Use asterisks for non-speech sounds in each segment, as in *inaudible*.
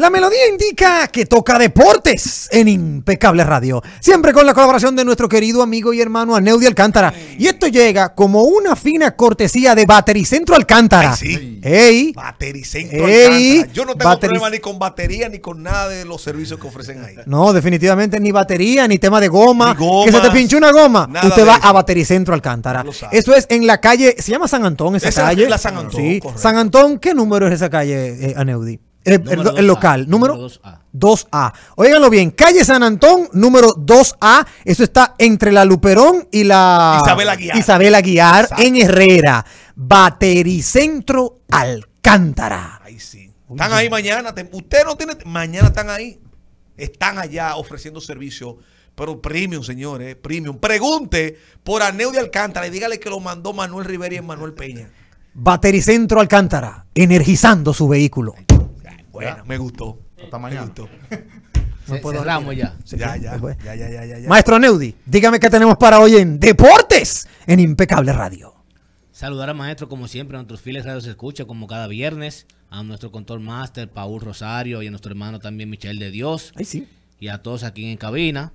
La melodía indica que toca deportes en Impecable Radio, siempre con la colaboración de nuestro querido amigo y hermano Aneudi Alcántara. Y esto llega como una fina cortesía de Batericentro Alcántara. sí. Ey. Batericentro Alcántara. Yo no tengo problema ni con batería ni con nada de los servicios que ofrecen ahí. No, definitivamente ni batería, ni tema de goma. que se te pinche una goma. Usted va vas a Batericentro Alcántara. Eso es en la calle, se llama San Antón esa, esa calle. Es la San Antón. Sí. San Antón, ¿qué número es esa calle, eh, Aneudi? Eh, el, local, número, 2A. Óiganlo bien, calle San Antón, número 2A. Eso está entre la Luperón y la Isabel Aguiar, en Herrera. Batericentro Alcántara. Ahí sí. Están ahí mañana. Usted no tiene. Mañana están ahí. Están allá ofreciendo servicio. Pero premium, señores, premium. Pregunte por Aneu de Alcántara y dígale que lo mandó Manuel Rivera y Manuel Peña. Batericentro Alcántara, energizando su vehículo. Bueno, me gustó. Hasta Me gustó. *laughs* No ya. Ya, ya, ya, ya, ya, Maestro Neudi, dígame qué tenemos para hoy en Deportes en Impecable Radio. Saludar al maestro, como siempre, a nuestros fieles Radio Se Escucha, como cada viernes, a nuestro control master, Paul Rosario, y a nuestro hermano también, Michelle de Dios. sí. Y a todos aquí en cabina.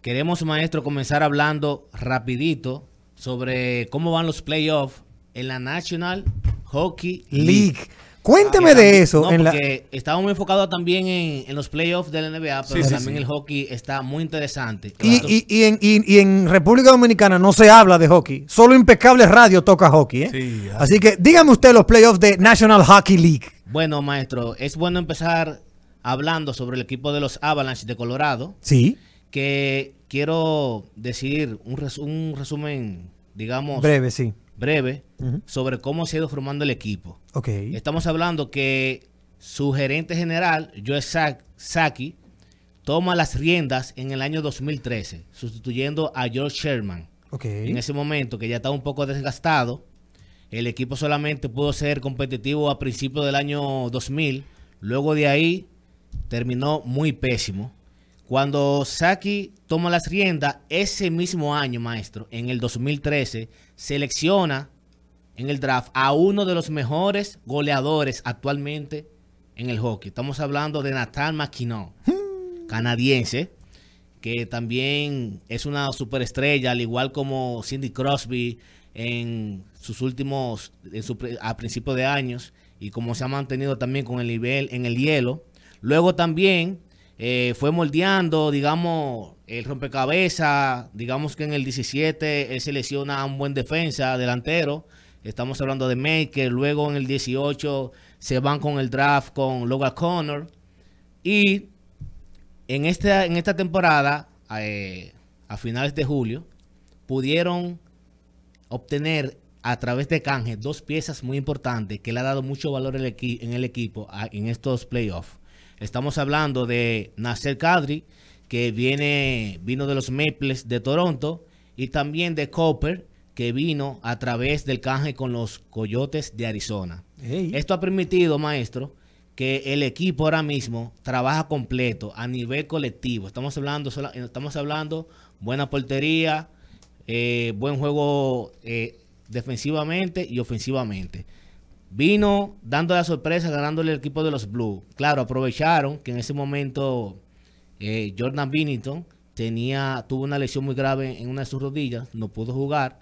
Queremos, maestro, comenzar hablando rapidito sobre cómo van los playoffs en la National Hockey League. Cuénteme de eso. No, porque la... muy enfocado también en, los playoffs de la NBA, pero también el hockey está muy interesante. Y, en, en, República Dominicana no se habla de hockey. Solo Impecable Radio toca hockey. ¿eh? Así que dígame usted los playoffs de National Hockey League. Bueno, maestro, es bueno empezar hablando sobre el equipo de los Avalanche de Colorado. Sí. Que quiero decir un resumen, digamos... Breve, sí breve sobre cómo se ha ido formando el equipo. Okay. Estamos hablando que su gerente general, Joe Saki, toma las riendas en el año 2013, sustituyendo a George Sherman. Okay. En ese momento, que ya estaba un poco desgastado, el equipo solamente pudo ser competitivo a principios del año 2000. Luego de ahí, terminó muy pésimo. Cuando Saki toma las riendas, ese mismo año, maestro, en el 2013, selecciona en el draft a uno de los mejores goleadores actualmente en el hockey. Estamos hablando de Natal McKinnon hmm. canadiense, que también es una superestrella, al igual como Cindy Crosby en sus últimos, a principios de años, y como se ha mantenido también con el nivel en el hielo. Luego también eh, fue moldeando, digamos, el rompecabezas, digamos que en el 17 él selecciona un buen defensa, delantero, estamos hablando de Maker, luego en el 18 se van con el draft con Logan Connor y en esta, en esta temporada, eh, a finales de julio, pudieron obtener a través de canje dos piezas muy importantes que le ha dado mucho valor el en el equipo en estos playoffs. Estamos hablando de Nasser Kadri, que viene, vino de los Maples de Toronto y también de Copper, que vino a través del canje con los Coyotes de Arizona. Esto ha permitido, maestro, que el equipo ahora mismo trabaja completo a nivel colectivo. Estamos hablando, eh, estamos hablando buena portería, eh, buen juego eh, defensivamente y ofensivamente. Vino dando la sorpresa, ganándole el equipo de los Blues. Claro, aprovecharon que en ese momento eh, Jordan Binnington tenía, tuvo una lesión muy grave en una de sus rodillas, no pudo jugar,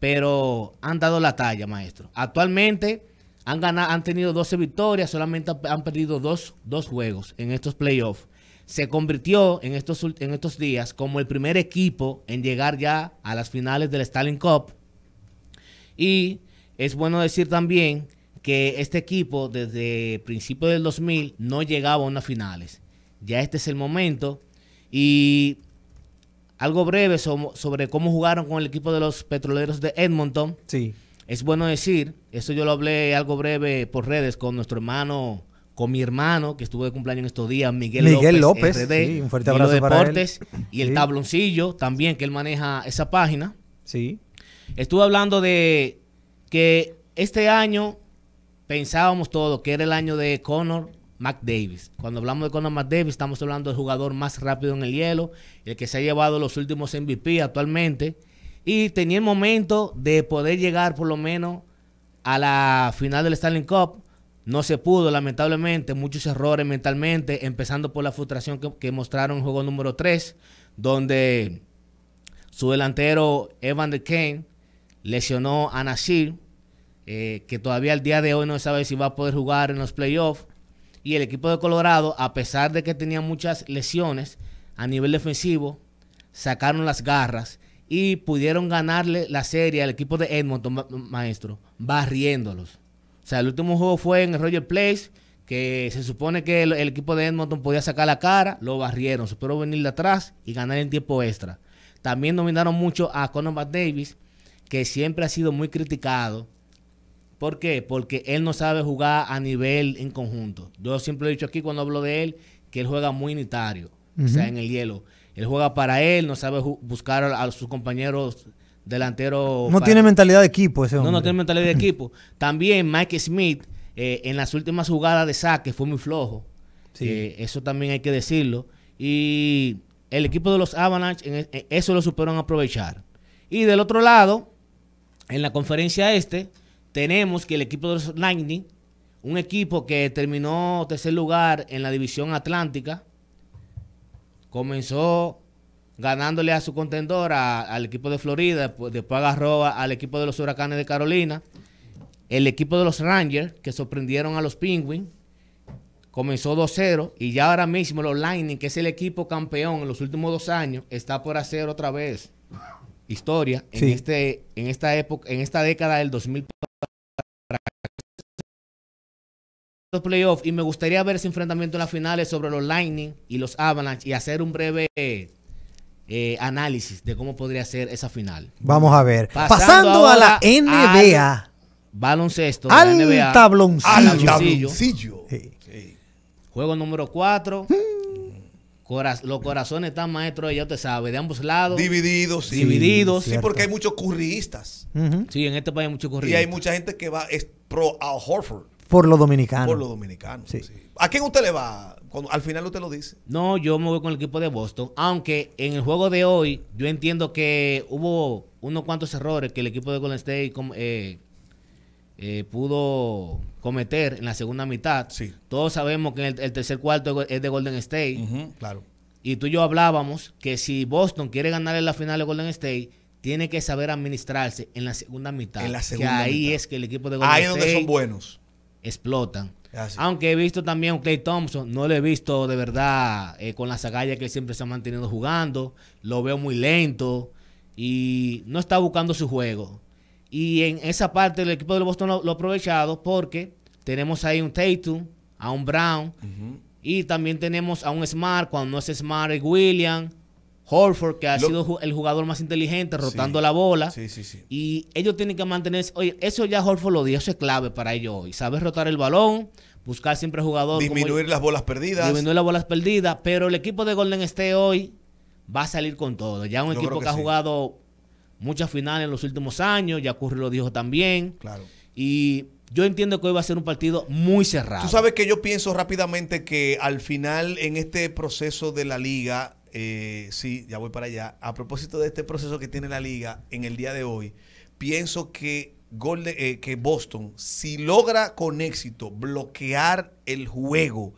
pero han dado la talla, maestro. Actualmente han, ganado, han tenido 12 victorias, solamente han perdido dos, juegos en estos playoffs. Se convirtió en estos, en estos días como el primer equipo en llegar ya a las finales del Stalin Cup. Y es bueno decir también que este equipo desde principios del 2000 no llegaba a unas finales ya este es el momento. Y algo breve sobre cómo jugaron con el equipo de los petroleros de Edmonton. Sí. Es bueno decir, eso yo lo hablé algo breve por redes con nuestro hermano, con mi hermano que estuvo de cumpleaños en estos días, Miguel, Miguel López, un fuerte abrazo para Deportes y el tabloncillo también que él maneja esa página. Sí. Estuve hablando de que este año pensábamos todo que era el año de Connor Mac Davis. Cuando hablamos de Conor Mac estamos hablando del jugador más rápido en el hielo, el que se ha llevado los últimos MVP actualmente. Y tenía el momento de poder llegar por lo menos a la final del Stanley Cup. No se pudo, lamentablemente, muchos errores mentalmente, empezando por la frustración que, mostraron en juego número 3, donde su delantero Evan de Kane lesionó a Nasir, eh, que todavía al día de hoy no sabe si va a poder jugar en los playoffs. Y el equipo de Colorado, a pesar de que tenía muchas lesiones a nivel defensivo, sacaron las garras y pudieron ganarle la serie al equipo de Edmonton, maestro, barriéndolos. O sea, el último juego fue en el Roger Place, que se supone que el, equipo de Edmonton podía sacar la cara, lo barrieron, pudo venir de atrás y ganar en tiempo extra. También dominaron mucho a Conor McDavis, que siempre ha sido muy criticado ¿Por qué? Porque él no sabe jugar a nivel en conjunto. Yo siempre he dicho aquí cuando hablo de él que él juega muy unitario, o sea, en el hielo. Él juega para él, no sabe buscar a, sus compañeros delanteros. No tiene mentalidad de equipo ese hombre. No, no tiene mentalidad de equipo. También Mike Smith eh, en las últimas jugadas de saque fue muy flojo. Eh, eso también hay que decirlo. Y el equipo de los Avalanche, e, e, eso lo supieron aprovechar. Y del otro lado, en la conferencia este tenemos que el equipo de los Lightning, un equipo que terminó tercer lugar en la división atlántica, comenzó ganándole a su contendor, al equipo de Florida, después agarró al equipo de los Huracanes de Carolina, el equipo de los Rangers, que sorprendieron a los Penguins, comenzó 2-0 y ya ahora mismo los Lightning, que es el equipo campeón en los últimos dos años, está por hacer otra vez historia en, este, esta época, en esta década del 2000. y me gustaría ver ese enfrentamiento en las finales sobre los Lightning y los Avalanche y hacer un breve eh, análisis de cómo podría ser esa final. Vamos a ver. Pasando, a la NBA. baloncesto. Al de la tabloncillo. Juego número 4. los corazones están maestros, ya te sabe, de ambos lados. Divididos. Sí, divididos. Sí, porque hay muchos curristas Sí, en este país hay muchos curriistas. Y hay mucha gente que va es pro Al Horford. Por lo dominicano. Por los dominicanos. Sí. ¿A quién usted le va? al final usted lo dice. No, yo me voy con el equipo de Boston. Aunque en el juego de hoy, yo entiendo que hubo unos cuantos errores que el equipo de Golden State eh, eh, pudo cometer en la segunda mitad. Sí. Todos sabemos que el, tercer cuarto es de Golden State. claro. Y tú y yo hablábamos que si Boston quiere ganar en la final de Golden State, tiene que saber administrarse en la segunda mitad. En la segunda que ahí es que el equipo de Golden ahí State. Ahí es donde son buenos explotan. Aunque he visto también a Clay Thompson, no lo he visto de verdad eh, con las agallas que siempre se ha mantenido jugando, lo veo muy lento y no está buscando su juego. Y en esa parte el equipo de Boston lo, ha aprovechado porque tenemos ahí un Tatum, a un Brown y también tenemos a un Smart, cuando no es Smart es William, Horford, que ha sido el jugador más inteligente rotando la bola. Y ellos tienen que mantenerse. Oye, eso ya Horford lo dijo, eso es clave para ellos hoy. Saber rotar el balón, buscar siempre jugador. Disminuir las bolas perdidas. Disminuir las bolas perdidas. Pero el equipo de Golden State hoy va a salir con todo. Ya un equipo que, ha jugado muchas finales en los últimos años. Ya Curry lo dijo también. Claro. Y yo entiendo que hoy va a ser un partido muy cerrado. Tú sabes que yo pienso rápidamente que al final en este proceso de la liga eh, sí, ya voy para allá. A propósito de este proceso que tiene la liga en el día de hoy, pienso que, eh, Boston, si logra con éxito bloquear el juego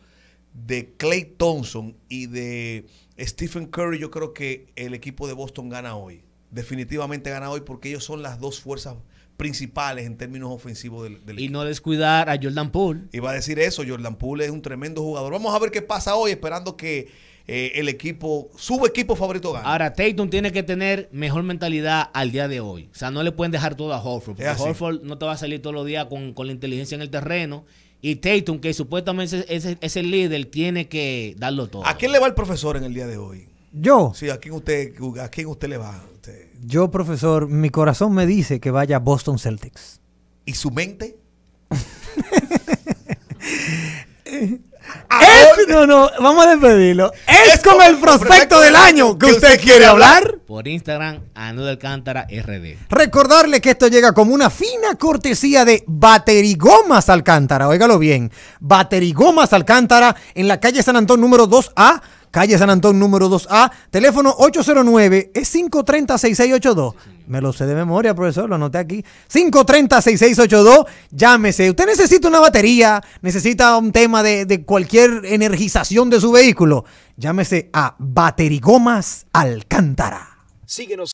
de Clay Thompson y de Stephen Curry, yo creo que el equipo de Boston gana hoy. Definitivamente gana hoy porque ellos son las dos fuerzas principales en términos ofensivos del, equipo. Y no descuidar a Jordan Poole. Iba a decir eso, Jordan Poole es un tremendo jugador. Vamos a ver qué pasa hoy, esperando que eh, el equipo, su equipo favorito gana. Ahora, Tatum tiene que tener mejor mentalidad al día de hoy. O sea, no le pueden dejar todo a Horford, porque Horford no te va a salir todos los días con, la inteligencia en el terreno. Y Tatum, que supuestamente es, el líder, tiene que darlo todo. ¿A quién le va el profesor en el día de hoy? Yo. Sí, ¿a quién usted, a usted le va? Yo, profesor, mi corazón me dice que vaya a Boston Celtics. ¿Y su mente? *laughs* no, no, vamos a despedirlo. Es, como el prospecto del año que, usted, quiere hablar. Por Instagram, anu Alcántara RD. Recordarle que esto llega como una fina cortesía de Baterigomas Alcántara. Óigalo bien. Baterigomas Alcántara en la calle San Antón número 2A calle San Antón número 2A, teléfono 809-530-6682. Me lo sé de memoria, profesor, lo anoté aquí. 530-6682, llámese. Usted necesita una batería, necesita un tema de, de cualquier energización de su vehículo. Llámese a Baterigomas Alcántara. Síguenos.